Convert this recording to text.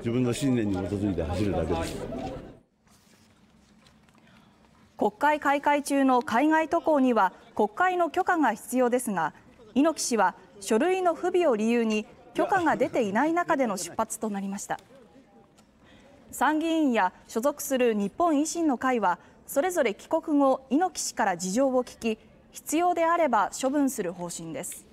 自分の信念に基づいて走るだけです国会開会中の海外渡航には国会の許可が必要ですが猪木氏は書類の不備を理由に許可が出ていない中での出発となりました参議院や所属する日本維新の会はそれぞれ帰国後猪木氏から事情を聞き必要であれば処分する方針です。